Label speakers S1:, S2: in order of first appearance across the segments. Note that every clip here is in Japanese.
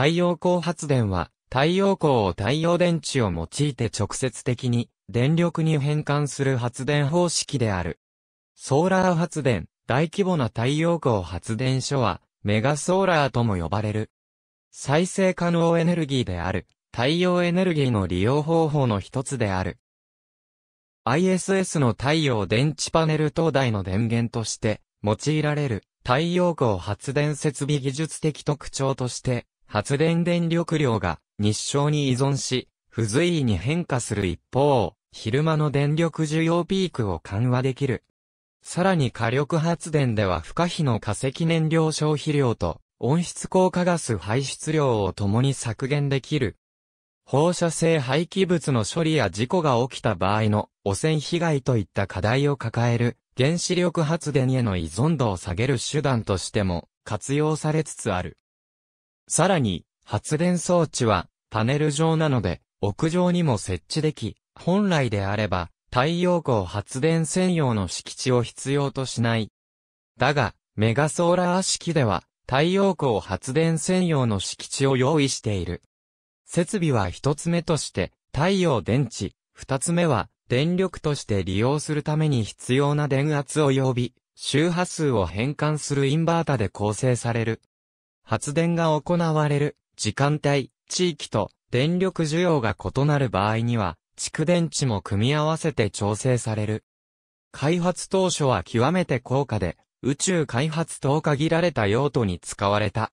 S1: 太陽光発電は、太陽光を太陽電池を用いて直接的に電力に変換する発電方式である。ソーラー発電、大規模な太陽光発電所は、メガソーラーとも呼ばれる。再生可能エネルギーである、太陽エネルギーの利用方法の一つである。ISS の太陽電池パネル等台の電源として、用いられる太陽光発電設備技術的特徴として、発電電力量が日照に依存し、不随意に変化する一方、昼間の電力需要ピークを緩和できる。さらに火力発電では不可避の化石燃料消費量と温室効果ガス排出量を共に削減できる。放射性廃棄物の処理や事故が起きた場合の汚染被害といった課題を抱える原子力発電への依存度を下げる手段としても活用されつつある。さらに、発電装置は、パネル状なので、屋上にも設置でき、本来であれば、太陽光発電専用の敷地を必要としない。だが、メガソーラー式では、太陽光発電専用の敷地を用意している。設備は一つ目として、太陽電池、二つ目は、電力として利用するために必要な電圧を呼び、周波数を変換するインバータで構成される。発電が行われる時間帯、地域と電力需要が異なる場合には、蓄電池も組み合わせて調整される。開発当初は極めて高価で、宇宙開発と限られた用途に使われた。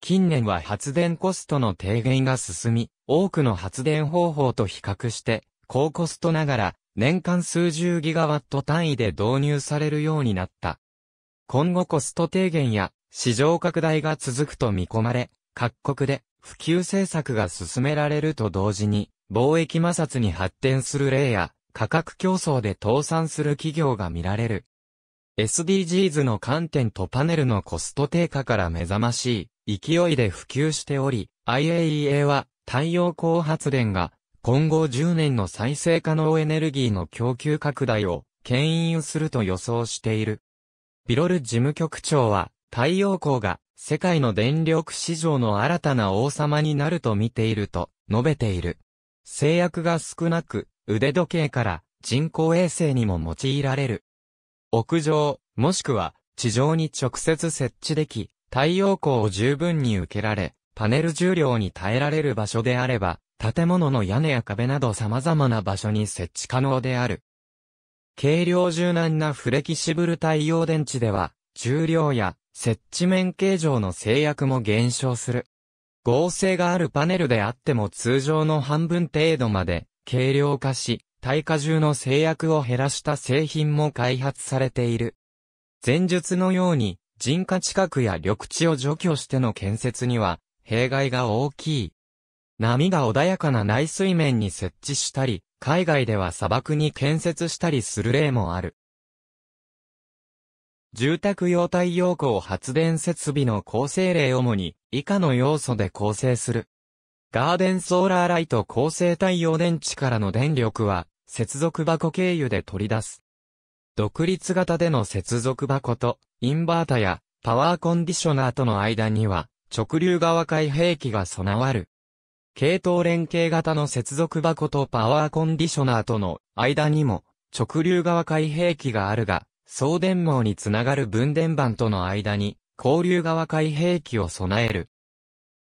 S1: 近年は発電コストの低減が進み、多くの発電方法と比較して、高コストながら、年間数十ギガワット単位で導入されるようになった。今後コスト低減や市場拡大が続くと見込まれ、各国で普及政策が進められると同時に、貿易摩擦に発展する例や、価格競争で倒産する企業が見られる。SDGs の観点とパネルのコスト低下から目覚ましい勢いで普及しており、IAEA は太陽光発電が今後10年の再生可能エネルギーの供給拡大を牽引すると予想している。ビロル事務局長は太陽光が世界の電力市場の新たな王様になると見ていると述べている。制約が少なく、腕時計から人工衛星にも用いられる。屋上、もしくは地上に直接設置でき、太陽光を十分に受けられ、パネル重量に耐えられる場所であれば、建物の屋根や壁など様々な場所に設置可能である。軽量柔軟なフレキシブル太陽電池では、重量や設置面形状の制約も減少する。合成があるパネルであっても通常の半分程度まで軽量化し、耐荷重の制約を減らした製品も開発されている。前述のように、人家近くや緑地を除去しての建設には、弊害が大きい。波が穏やかな内水面に設置したり、海外では砂漠に建設したりする例もある。住宅用太陽光発電設備の構成例主に以下の要素で構成する。ガーデンソーラーライト構成太陽電池からの電力は接続箱経由で取り出す。独立型での接続箱とインバータやパワーコンディショナーとの間には直流側開閉器が備わる。系統連携型の接続箱とパワーコンディショナーとの間にも直流側開閉器があるが、送電網につながる分電盤との間に、交流側開閉器を備える。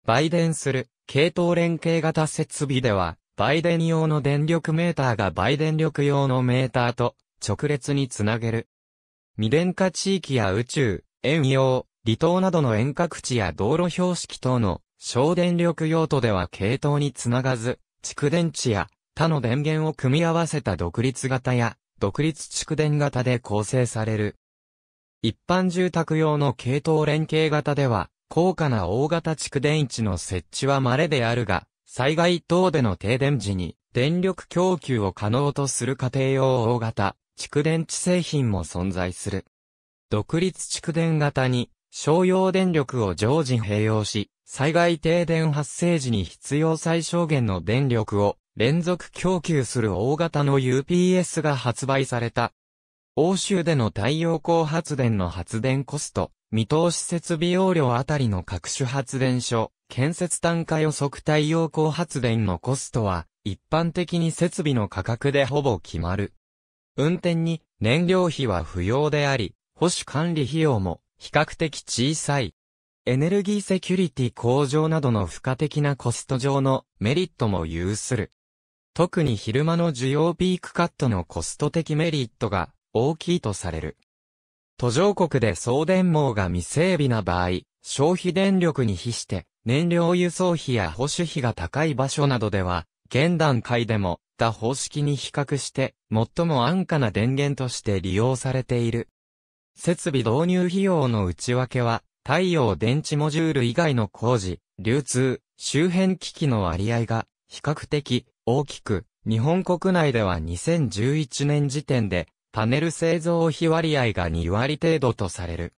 S1: 売電する、系統連携型設備では、売電用の電力メーターが売電力用のメーターと直列につなげる。未電化地域や宇宙、遠洋、離島などの遠隔地や道路標識等の省電力用途では系統につながず、蓄電池や他の電源を組み合わせた独立型や独立蓄電型で構成される。一般住宅用の系統連携型では、高価な大型蓄電池の設置は稀であるが、災害等での停電時に電力供給を可能とする家庭用大型蓄電池製品も存在する。独立蓄電型に商用電力を常時併用し、災害停電発生時に必要最小限の電力を連続供給する大型の UPS が発売された。欧州での太陽光発電の発電コスト、見通し設備容量あたりの各種発電所、建設単価予測太陽光発電のコストは、一般的に設備の価格でほぼ決まる。運転に燃料費は不要であり、保守管理費用も比較的小さい。エネルギーセキュリティ向上などの付加的なコスト上のメリットも有する。特に昼間の需要ピークカットのコスト的メリットが大きいとされる。途上国で送電網が未整備な場合、消費電力に比して燃料輸送費や保守費が高い場所などでは、現段階でも他方式に比較して最も安価な電源として利用されている。設備導入費用の内訳は、太陽電池モジュール以外の工事、流通、周辺機器の割合が比較的大きく、日本国内では2011年時点で、パネル製造費割合が2割程度とされる。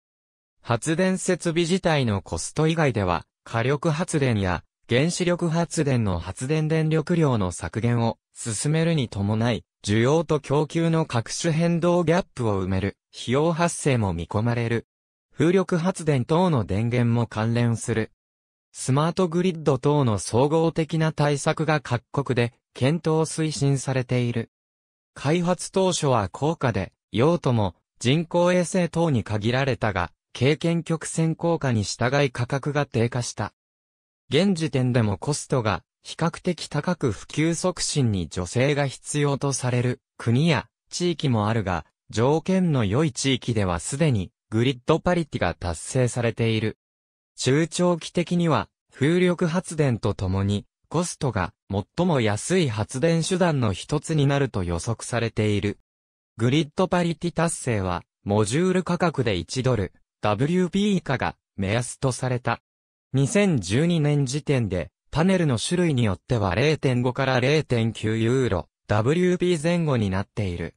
S1: 発電設備自体のコスト以外では、火力発電や原子力発電の発電電力量の削減を進めるに伴い、需要と供給の各種変動ギャップを埋める費用発生も見込まれる。風力発電等の電源も関連する。スマートグリッド等の総合的な対策が各国で検討推進されている。開発当初は高価で、用途も人工衛星等に限られたが、経験曲線効果に従い価格が低下した。現時点でもコストが比較的高く普及促進に助成が必要とされる国や地域もあるが、条件の良い地域ではすでにグリッドパリティが達成されている。中長期的には風力発電とともにコストが最も安い発電手段の一つになると予測されている。グリッドパリティ達成は、モジュール価格で1ドル、WP 以下が目安とされた。2012年時点で、パネルの種類によっては0.5から0.9ユーロ、WP 前後になっている。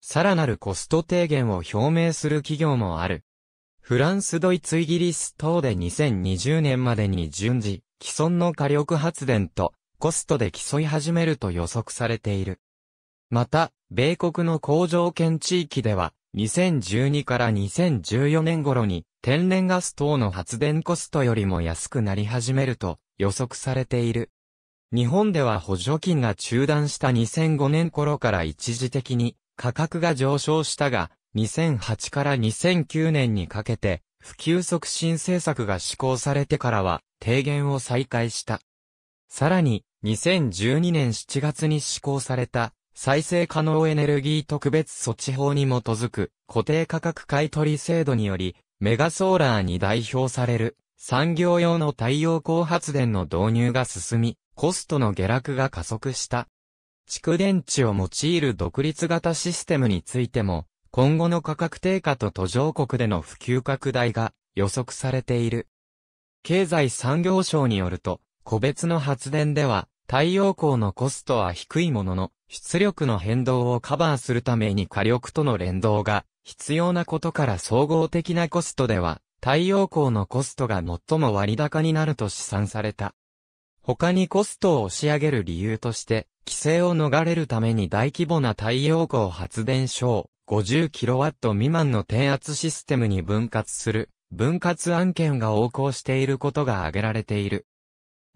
S1: さらなるコスト低減を表明する企業もある。フランス、ドイツ、イギリス等で2020年までに順次、既存の火力発電とコストで競い始めると予測されている。また、米国の工場圏地域では、2012から2014年頃に天然ガス等の発電コストよりも安くなり始めると予測されている。日本では補助金が中断した2005年頃から一時的に価格が上昇したが、2008から2009年にかけて普及促進政策が施行されてからは低減を再開した。さらに、2012年7月に施行された、再生可能エネルギー特別措置法に基づく固定価格買取制度により、メガソーラーに代表される産業用の太陽光発電の導入が進み、コストの下落が加速した。蓄電池を用いる独立型システムについても、今後の価格低下と途上国での普及拡大が予測されている。経済産業省によると、個別の発電では、太陽光のコストは低いものの、出力の変動をカバーするために火力との連動が必要なことから総合的なコストでは、太陽光のコストが最も割高になると試算された。他にコストを押し上げる理由として、規制を逃れるために大規模な太陽光発電所を 50kW 未満の低圧システムに分割する、分割案件が横行していることが挙げられている。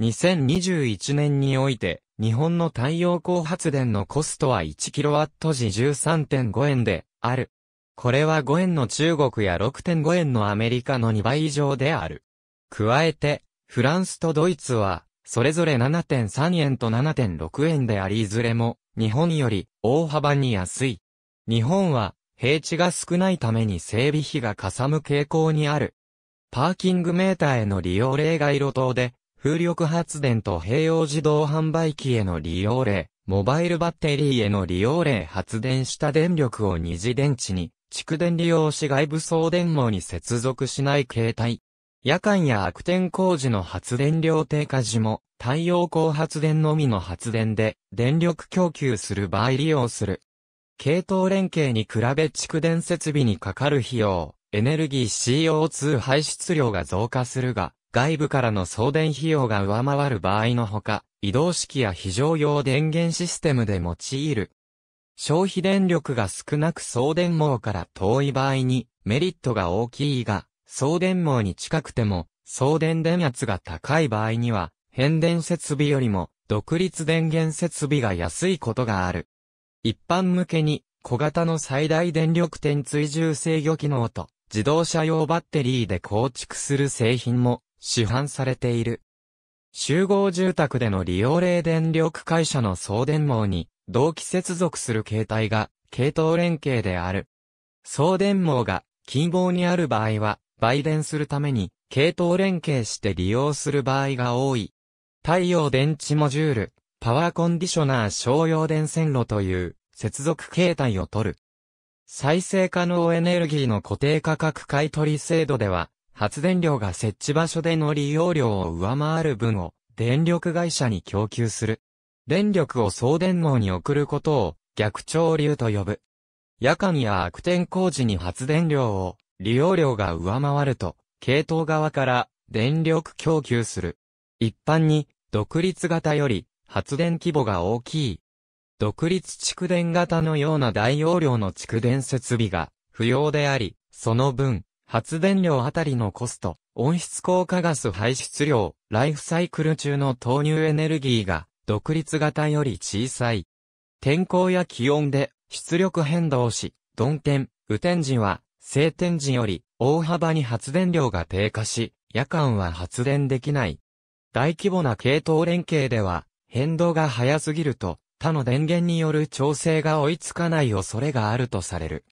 S1: 2021年において、日本の太陽光発電のコストは 1kW 時13.5円である。これは5円の中国や6.5円のアメリカの2倍以上である。加えて、フランスとドイツは、それぞれ7.3円と7.6円でありいずれも、日本より大幅に安い。日本は、平地が少ないために整備費がかさむ傾向にある。パーキングメーターへの利用例外路等で、風力発電と併用自動販売機への利用例、モバイルバッテリーへの利用例発電した電力を二次電池に、蓄電利用し外部送電網に接続しない形態。夜間や悪天工事の発電量低下時も、太陽光発電のみの発電で、電力供給する場合利用する。系統連携に比べ蓄電設備にかかる費用、エネルギー CO2 排出量が増加するが、外部からの送電費用が上回る場合のほか、移動式や非常用電源システムで用いる。消費電力が少なく送電網から遠い場合にメリットが大きいが、送電網に近くても送電電圧が高い場合には、変電設備よりも独立電源設備が安いことがある。一般向けに小型の最大電力点追従制御機能と自動車用バッテリーで構築する製品も市販されている。集合住宅での利用例電力会社の送電網に同期接続する形態が系統連携である。送電網が近傍にある場合は、売電するために系統連携して利用する場合が多い。太陽電池モジュール、パワーコンディショナー商用電線路という接続形態を取る。再生可能エネルギーの固定価格買取制度では、発電量が設置場所での利用量を上回る分を電力会社に供給する。電力を送電網に送ることを逆潮流と呼ぶ。夜間や悪天候時に発電量を利用量が上回ると、系統側から電力供給する。一般に独立型より発電規模が大きい。独立蓄電型のような大容量の蓄電設備が不要であり、その分、発電量あたりのコスト、温室効果ガス排出量、ライフサイクル中の投入エネルギーが、独立型より小さい。天候や気温で出力変動し、鈍天、雨天時は、晴天時より大幅に発電量が低下し、夜間は発電できない。大規模な系統連携では、変動が早すぎると、他の電源による調整が追いつかない恐れがあるとされる。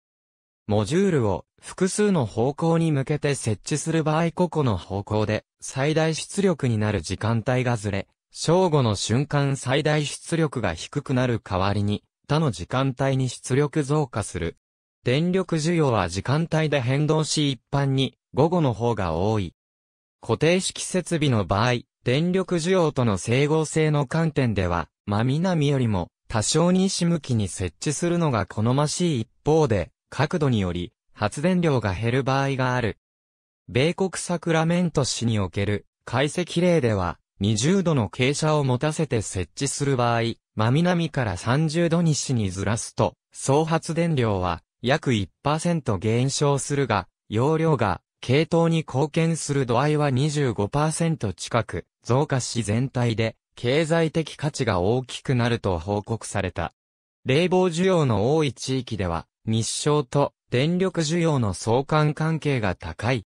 S1: モジュールを複数の方向に向けて設置する場合個々の方向で最大出力になる時間帯がずれ、正午の瞬間最大出力が低くなる代わりに他の時間帯に出力増加する。電力需要は時間帯で変動し一般に午後の方が多い。固定式設備の場合、電力需要との整合性の観点では、真南よりも多少西向きに設置するのが好ましい一方で、角度により発電量が減る場合がある。米国サクラメント市における解析例では20度の傾斜を持たせて設置する場合、真南から30度西にずらすと、総発電量は約1%減少するが、容量が系統に貢献する度合いは25%近く増加し全体で経済的価値が大きくなると報告された。冷房需要の多い地域では日照と電力需要の相関関係が高い。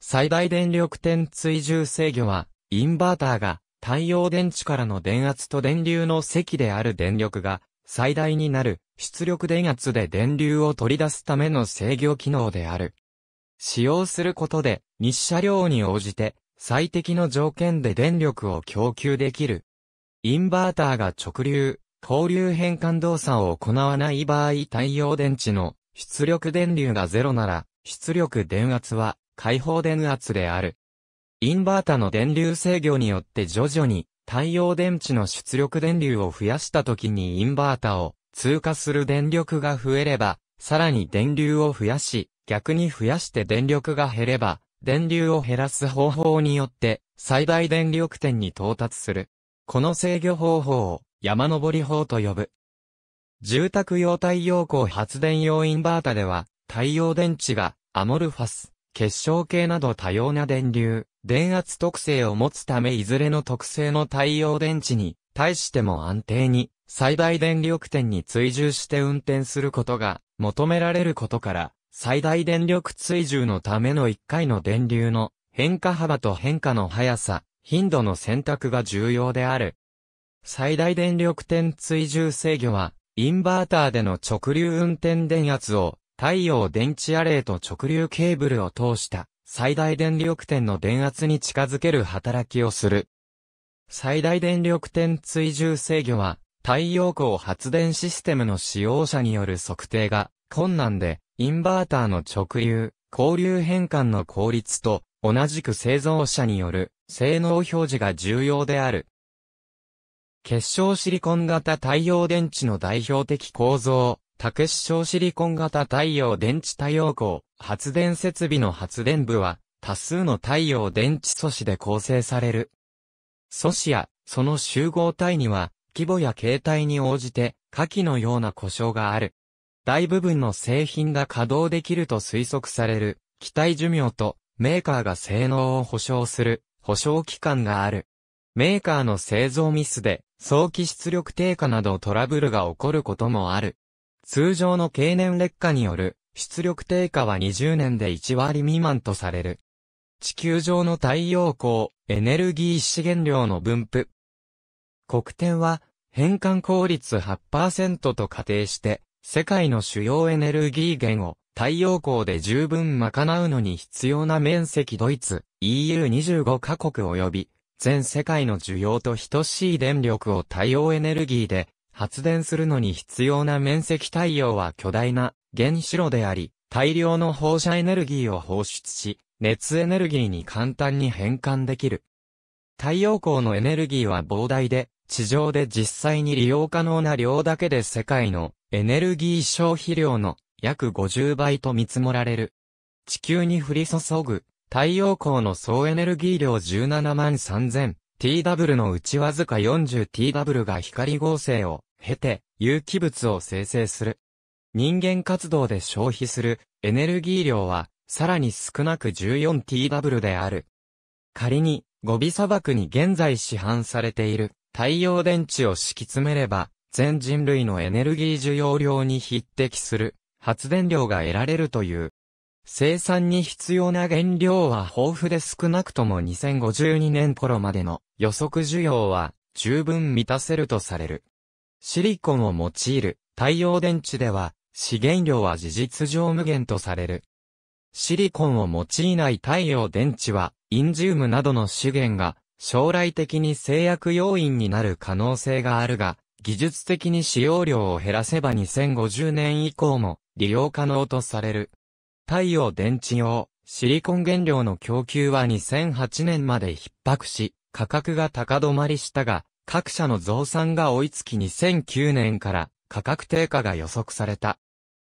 S1: 最大電力点追従制御は、インバーターが太陽電池からの電圧と電流の積である電力が最大になる出力電圧で電流を取り出すための制御機能である。使用することで日射量に応じて最適の条件で電力を供給できる。インバーターが直流、交流変換動作を行わない場合太陽電池の出力電流がゼロなら、出力電圧は解放電圧である。インバータの電流制御によって徐々に太陽電池の出力電流を増やした時にインバータを通過する電力が増えれば、さらに電流を増やし、逆に増やして電力が減れば、電流を減らす方法によって最大電力点に到達する。この制御方法を山登り法と呼ぶ。住宅用太陽光発電用インバータでは、太陽電池がアモルファス、結晶系など多様な電流、電圧特性を持つためいずれの特性の太陽電池に対しても安定に最大電力点に追従して運転することが求められることから、最大電力追従のための1回の電流の変化幅と変化の速さ、頻度の選択が重要である最大電力点追従制御は、インバーターでの直流運転電圧を、太陽電池アレイと直流ケーブルを通した、最大電力点の電圧に近づける働きをする。最大電力点追従制御は、太陽光発電システムの使用者による測定が困難で、インバーターの直流、交流変換の効率と、同じく製造者による性能表示が重要である。結晶シリコン型太陽電池の代表的構造、多結晶シリコン型太陽電池太陽光、発電設備の発電部は、多数の太陽電池素子で構成される。素子や、その集合体には、規模や形態に応じて、下記のような故障がある。大部分の製品が稼働できると推測される、機体寿命と、メーカーが性能を保証する、保証期間がある。メーカーの製造ミスで、早期出力低下などトラブルが起こることもある。通常の経年劣化による出力低下は20年で1割未満とされる。地球上の太陽光、エネルギー資源量の分布。国典は変換効率8%と仮定して、世界の主要エネルギー源を太陽光で十分賄うのに必要な面積ドイツ、EU25 カ国及び全世界の需要と等しい電力を太陽エネルギーで発電するのに必要な面積太陽は巨大な原子炉であり、大量の放射エネルギーを放出し、熱エネルギーに簡単に変換できる。太陽光のエネルギーは膨大で、地上で実際に利用可能な量だけで世界のエネルギー消費量の約50倍と見積もられる。地球に降り注ぐ太陽光の総エネルギー量17万 3000TW のうちわずか 40TW が光合成を経て有機物を生成する。人間活動で消費するエネルギー量はさらに少なく 14TW である。仮にゴビ砂漠に現在市販されている太陽電池を敷き詰めれば全人類のエネルギー需要量に匹敵する発電量が得られるという。生産に必要な原料は豊富で少なくとも2052年頃までの予測需要は十分満たせるとされる。シリコンを用いる太陽電池では資源量は事実上無限とされる。シリコンを用いない太陽電池はインジウムなどの資源が将来的に制約要因になる可能性があるが、技術的に使用量を減らせば2050年以降も利用可能とされる。太陽電池用、シリコン原料の供給は2008年まで逼迫し、価格が高止まりしたが、各社の増産が追いつき2009年から価格低下が予測された。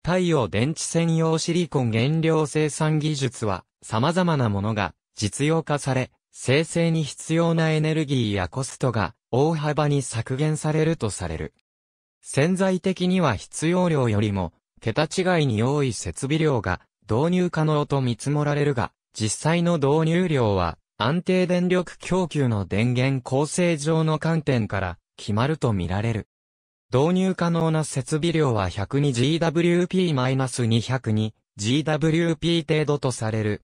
S1: 太陽電池専用シリコン原料生産技術は様々なものが実用化され、生成に必要なエネルギーやコストが大幅に削減されるとされる。潜在的には必要量よりも、桁違いに多い設備量が導入可能と見積もられるが、実際の導入量は安定電力供給の電源構成上の観点から決まるとみられる。導入可能な設備量は 102GWP-202GWP 程度とされる。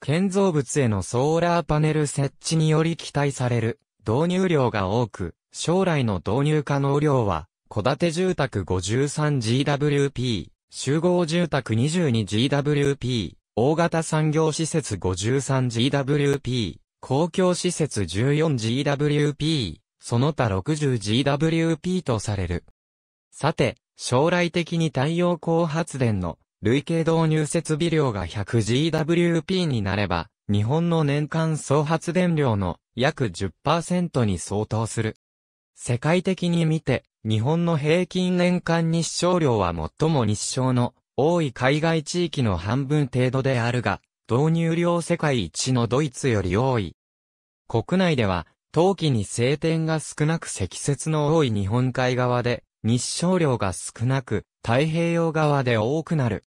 S1: 建造物へのソーラーパネル設置により期待される導入量が多く、将来の導入可能量は、小建て住宅 53GWP、集合住宅 22GWP、大型産業施設 53GWP、公共施設 14GWP、その他 60GWP とされる。さて、将来的に太陽光発電の累計導入設備量が 100GWP になれば、日本の年間総発電量の約10%に相当する。世界的に見て、日本の平均年間日照量は最も日照の多い海外地域の半分程度であるが、導入量世界一のドイツより多い。国内では、冬季に晴天が少なく積雪の多い日本海側で、日照量が少なく、太平洋側で多くなる。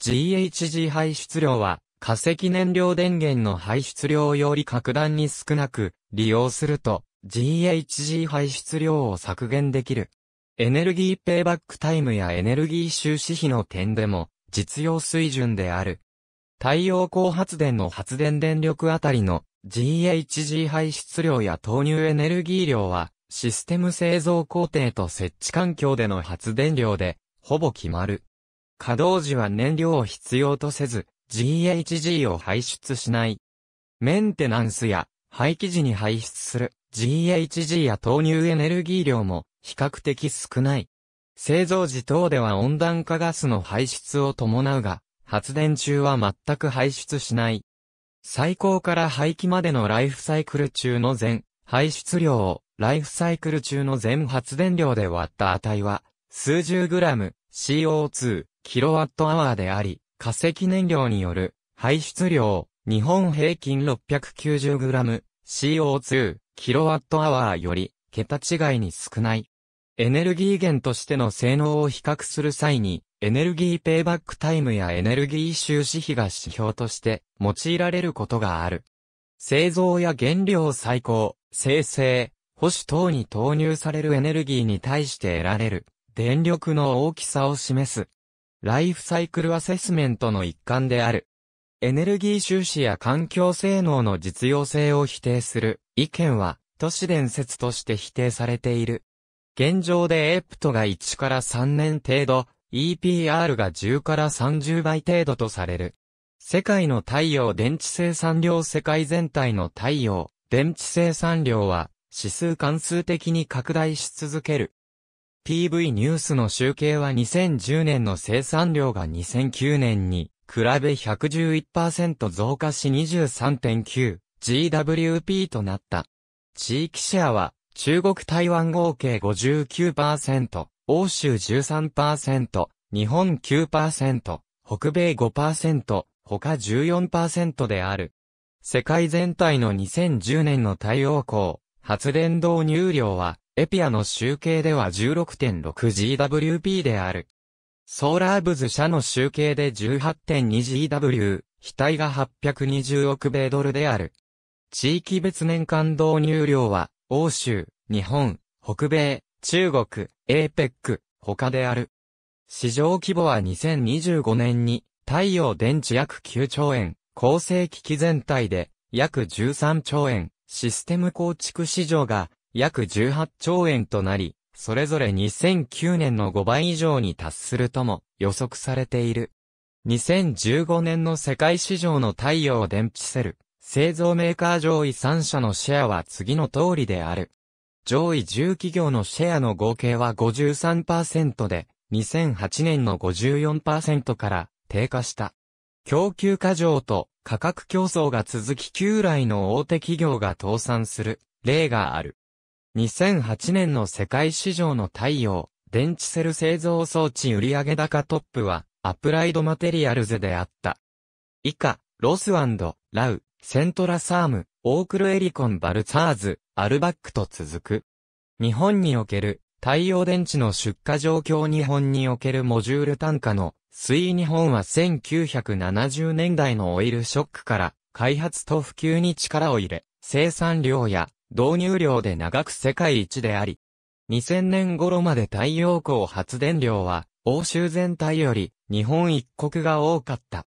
S1: GHG 排出量は、化石燃料電源の排出量より格段に少なく、利用すると、GHG 排出量を削減できる。エネルギーペイバックタイムやエネルギー収支費の点でも実用水準である。太陽光発電の発電電力あたりの GHG 排出量や投入エネルギー量はシステム製造工程と設置環境での発電量でほぼ決まる。稼働時は燃料を必要とせず GHG を排出しない。メンテナンスや廃棄時に排出する。GHG や投入エネルギー量も比較的少ない。製造時等では温暖化ガスの排出を伴うが、発電中は全く排出しない。最高から廃棄までのライフサイクル中の全排出量をライフサイクル中の全発電量で割った値は数十グラム CO2 キロワットアワーであり、化石燃料による排出量日本平均690グラム CO2 キロワットアワーより、桁違いに少ない。エネルギー源としての性能を比較する際に、エネルギーペイバックタイムやエネルギー収支費が指標として用いられることがある。製造や原料最高、生成、保守等に投入されるエネルギーに対して得られる電力の大きさを示す。ライフサイクルアセスメントの一環である。エネルギー収支や環境性能の実用性を否定する意見は都市伝説として否定されている。現状でエプトが1から3年程度、EPR が10から30倍程度とされる。世界の太陽電池生産量世界全体の太陽電池生産量は指数関数的に拡大し続ける。PV ニュースの集計は2010年の生産量が2009年に比べ111%増加し 23.9GWP となった。地域シェアは、中国台湾合計59%、欧州13%、日本9%、北米5%、他14%である。世界全体の2010年の太陽光、発電導入量は、エピアの集計では 16.6GWP である。ソーラーブズ社の集計で 18.2GW、額が820億米ドルである。地域別年間導入量は、欧州、日本、北米、中国、APEC、他である。市場規模は2025年に、太陽電池約9兆円、構成機器全体で約13兆円、システム構築市場が約18兆円となり、それぞれ2009年の5倍以上に達するとも予測されている。2015年の世界市場の太陽電池セル、製造メーカー上位3社のシェアは次の通りである。上位10企業のシェアの合計は53%で、2008年の54%から低下した。供給過剰と価格競争が続き旧来の大手企業が倒産する例がある。2008年の世界市場の太陽、電池セル製造装置売上高トップは、アプライドマテリアルズであった。以下、ロスラウ、セントラサーム、オークルエリコンバルツァーズ、アルバックと続く。日本における太陽電池の出荷状況日本におけるモジュール単価の推移日本は1970年代のオイルショックから開発と普及に力を入れ、生産量や導入量で長く世界一であり、2000年頃まで太陽光発電量は、欧州全体より日本一国が多かった。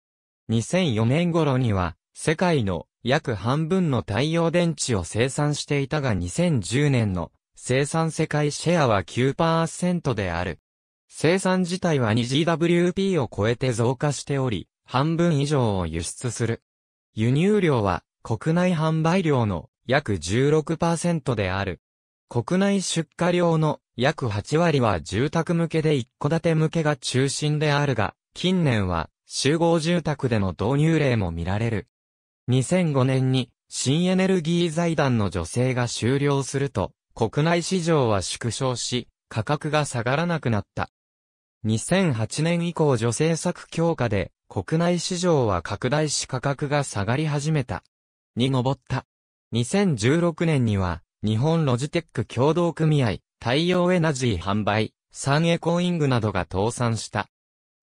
S1: 2004年頃には、世界の約半分の太陽電池を生産していたが2010年の生産世界シェアは9%である。生産自体は 2GWP を超えて増加しており、半分以上を輸出する。輸入量は国内販売量の約16%である。国内出荷量の約8割は住宅向けで一戸建て向けが中心であるが、近年は集合住宅での導入例も見られる。2005年に新エネルギー財団の助成が終了すると、国内市場は縮小し、価格が下がらなくなった。2008年以降助成策強化で、国内市場は拡大し価格が下がり始めた。に上った。2016年には、日本ロジテック共同組合、太陽エナジー販売、サンエコーイングなどが倒産した。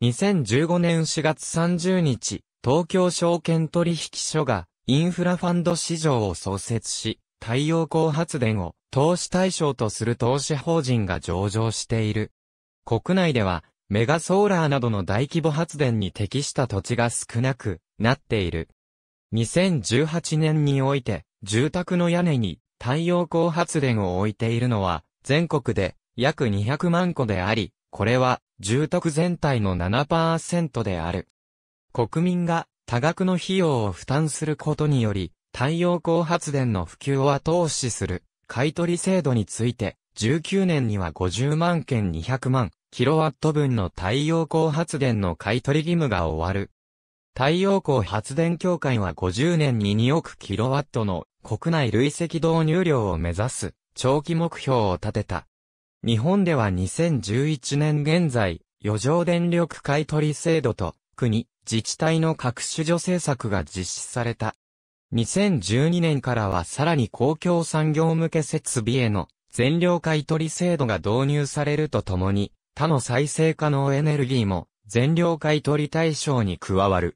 S1: 2015年4月30日、東京証券取引所が、インフラファンド市場を創設し、太陽光発電を投資対象とする投資法人が上場している。国内では、メガソーラーなどの大規模発電に適した土地が少なくなっている。2018年において、住宅の屋根に太陽光発電を置いているのは、全国で約200万戸であり、これは住宅全体の7%である。国民が多額の費用を負担することにより、太陽光発電の普及を後押しする買取制度について、19年には50万件200万キロワット分の太陽光発電の買取義務が終わる。太陽光発電協会は50年に2億キロワットの国内累積導入量を目指す長期目標を立てた。日本では2011年現在、余剰電力買取制度と国、自治体の各種助政策が実施された。2012年からはさらに公共産業向け設備への全量買取制度が導入されるとともに、他の再生可能エネルギーも全量買取対象に加わる。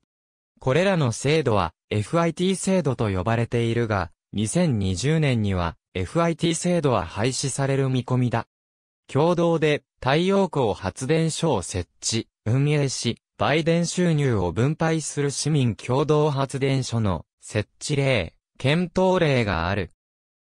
S1: これらの制度は FIT 制度と呼ばれているが、2020年には FIT 制度は廃止される見込みだ。共同で太陽光発電所を設置、運営し、売電収入を分配する市民共同発電所の設置例、検討例がある。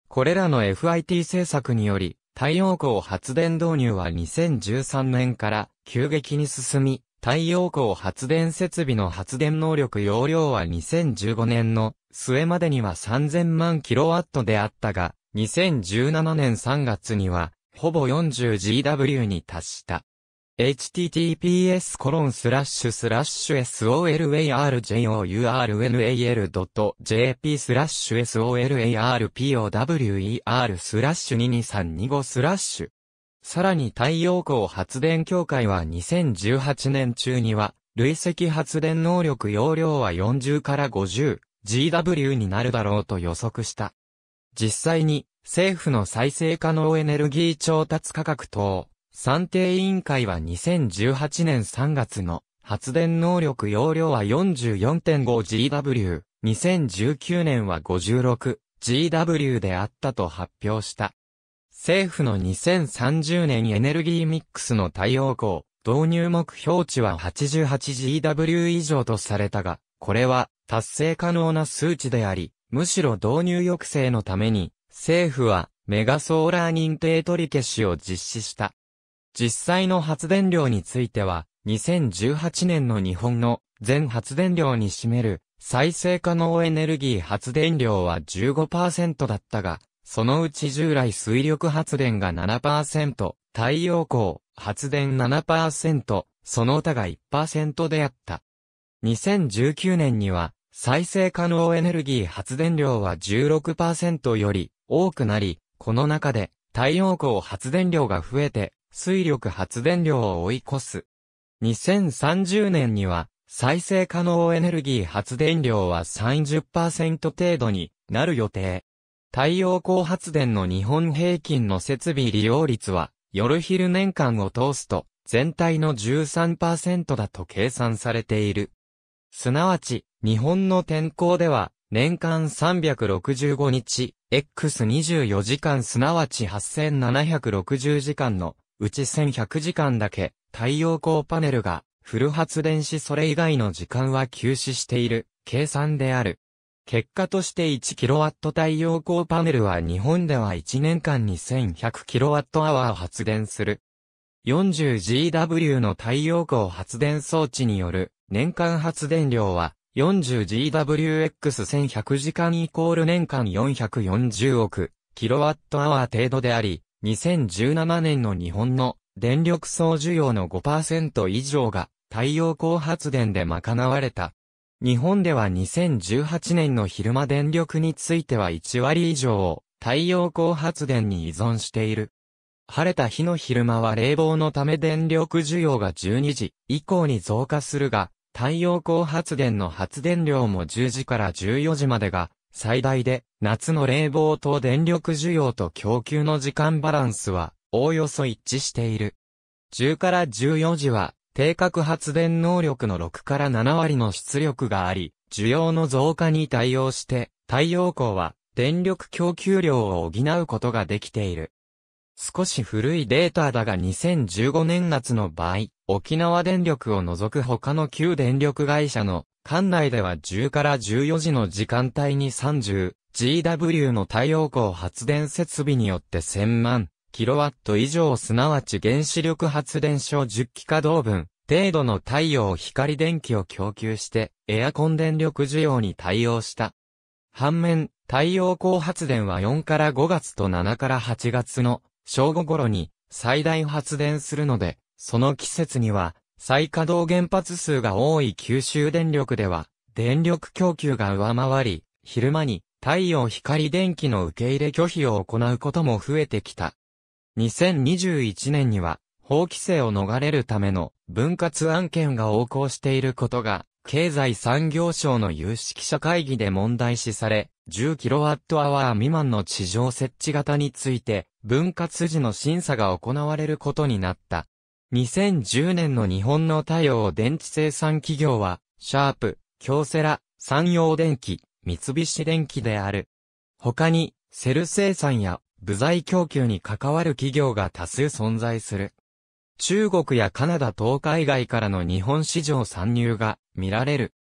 S1: これらの FIT 政策により、太陽光発電導入は2013年から急激に進み、太陽光発電設備の発電能力容量は2015年の末までには3000万キロワットであったが、2017年3月には、ほぼ 40GW に達した。https コロンスラッシュスラッシュ s o l a r j o u r n a l j p スラッシュ solarpower スラッシュ2235スラッシュさらに太陽光発電協会は2018年中には、累積発電能力容量は40から 50GW になるだろうと予測した。実際に、政府の再生可能エネルギー調達価格等、算定委員会は2018年3月の発電能力容量は 44.5GW、2019年は 56GW であったと発表した。政府の2030年エネルギーミックスの太陽光導入目標値は 88GW 以上とされたが、これは達成可能な数値であり、むしろ導入抑制のために、政府はメガソーラー認定取り消しを実施した。実際の発電量については、2018年の日本の全発電量に占める再生可能エネルギー発電量は15%だったが、そのうち従来水力発電が7%、太陽光、発電7%、その他が1%であった。2019年には、再生可能エネルギー発電量は16%より多くなり、この中で太陽光発電量が増えて、水力発電量を追い越す。2030年には、再生可能エネルギー発電量は30%程度になる予定。太陽光発電の日本平均の設備利用率は、夜昼年間を通すと、全体の13%だと計算されている。すなわち、日本の天候では、年間365日、X24 時間すなわち8760時間の、うち1100時間だけ、太陽光パネルが、フル発電しそれ以外の時間は休止している、計算である。結果として 1kW 太陽光パネルは日本では1年間に 1100kWh 発電する。40GW の太陽光発電装置による年間発電量は 40GWX1100 時間イコール年間440億 kWh 程度であり、2017年の日本の電力総需要の5%以上が太陽光発電で賄われた。日本では2018年の昼間電力については1割以上を太陽光発電に依存している。晴れた日の昼間は冷房のため電力需要が12時以降に増加するが、太陽光発電の発電量も10時から14時までが最大で、夏の冷房と電力需要と供給の時間バランスはおおよそ一致している。10から14時は定格発電能力の6から7割の出力があり、需要の増加に対応して、太陽光は電力供給量を補うことができている。少し古いデータだが2015年夏の場合、沖縄電力を除く他の旧電力会社の管内では10から14時の時間帯に 30GW の太陽光発電設備によって1000万 kW 以上すなわち原子力発電所10基稼働分程度の太陽光電気を供給してエアコン電力需要に対応した。反面、太陽光発電は4から5月と7から8月の正午頃に最大発電するので、その季節には再稼働原発数が多い九州電力では電力供給が上回り、昼間に太陽光電気の受け入れ拒否を行うことも増えてきた。2021年には、法規制を逃れるための分割案件が横行していることが、経済産業省の有識者会議で問題視され、10kWh 未満の地上設置型について、分割時の審査が行われることになった。2010年の日本の太陽電池生産企業は、シャープ、京セラ、山陽電機、三菱電機である。他に、セル生産や部材供給に関わる企業が多数存在する。中国やカナダ東海外からの日本市場参入が見られる。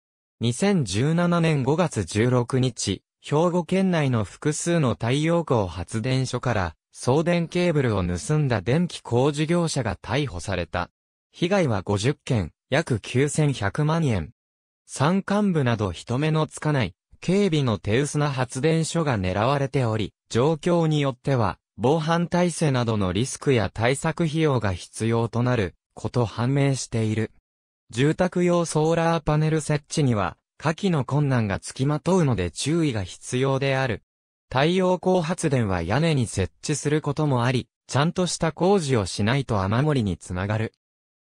S1: 2017年5月16日、兵庫県内の複数の太陽光発電所から送電ケーブルを盗んだ電気工事業者が逮捕された。被害は50件、約9100万円。山間部など人目のつかない警備の手薄な発電所が狙われており、状況によっては、防犯体制などのリスクや対策費用が必要となること判明している。住宅用ソーラーパネル設置には、下記の困難が付きまとうので注意が必要である。太陽光発電は屋根に設置することもあり、ちゃんとした工事をしないと雨漏りにつながる。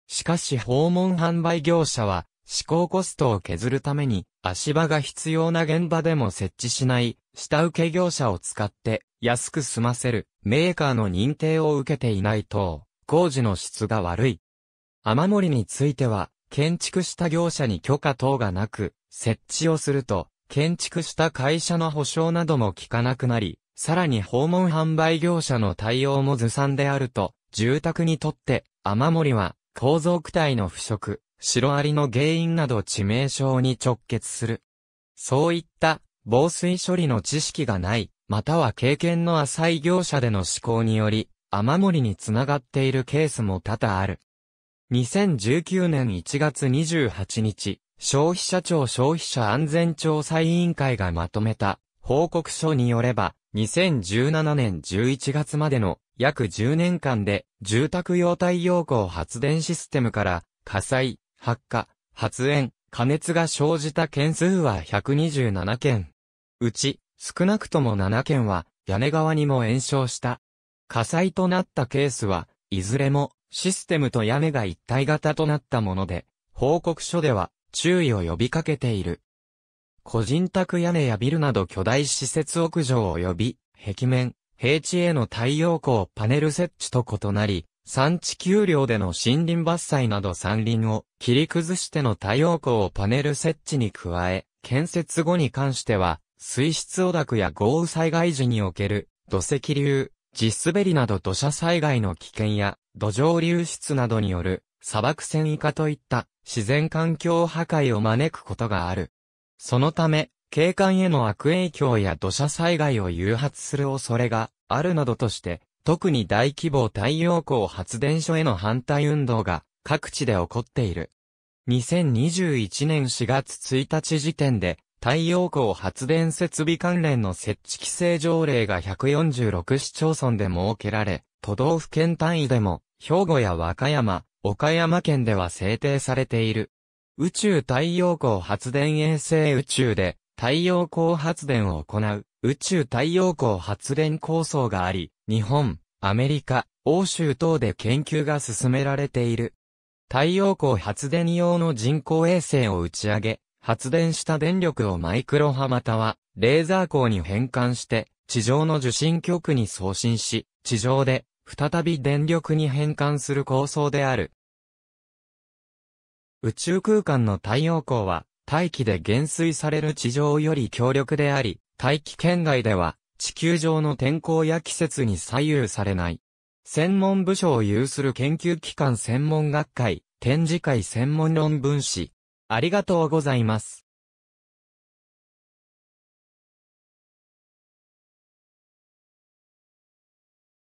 S1: しかし訪問販売業者は、思考コストを削るために、足場が必要な現場でも設置しない、下請け業者を使って、安く済ませる、メーカーの認定を受けていないと工事の質が悪い。雨漏りについては、建築した業者に許可等がなく、設置をすると、建築した会社の保証なども効かなくなり、さらに訪問販売業者の対応もずさんであると、住宅にとって、雨漏りは、構造躯体の腐食、シロアリの原因など致命傷に直結する。そういった防水処理の知識がない、または経験の浅い業者での思考により、雨漏りにつながっているケースも多々ある。2019年1月28日、消費者庁消費者安全調査委員会がまとめた報告書によれば、2017年11月までの約10年間で住宅用太陽光発電システムから火災、発火、発煙、加熱が生じた件数は127件。うち、少なくとも7件は、屋根側にも延焼した。火災となったケースは、いずれも、システムと屋根が一体型となったもので、報告書では、注意を呼びかけている。個人宅屋根やビルなど巨大施設屋上及び、壁面、平地への太陽光パネル設置と異なり、産地丘陵での森林伐採など山林を切り崩しての太陽光をパネル設置に加え、建設後に関しては、水質汚濁や豪雨災害時における土石流、地滑りなど土砂災害の危険や土壌流出などによる砂漠線以下といった自然環境破壊を招くことがある。そのため、景観への悪影響や土砂災害を誘発する恐れがあるなどとして、特に大規模太陽光発電所への反対運動が各地で起こっている。2021年4月1日時点で太陽光発電設備関連の設置規制条例が146市町村で設けられ、都道府県単位でも兵庫や和歌山、岡山県では制定されている。宇宙太陽光発電衛星宇宙で太陽光発電を行う宇宙太陽光発電構想があり、日本、アメリカ、欧州等で研究が進められている。太陽光発電用の人工衛星を打ち上げ、発電した電力をマイクロ波または、レーザー光に変換して、地上の受信局に送信し、地上で、再び電力に変換する構想である。宇宙空間の太陽光は、大気で減衰される地上より強力であり、大気圏外では、地球上の天候や季節に左右されない。専門部署を有する研究機関専門学会、展示会専門論文誌。ありがとうございます。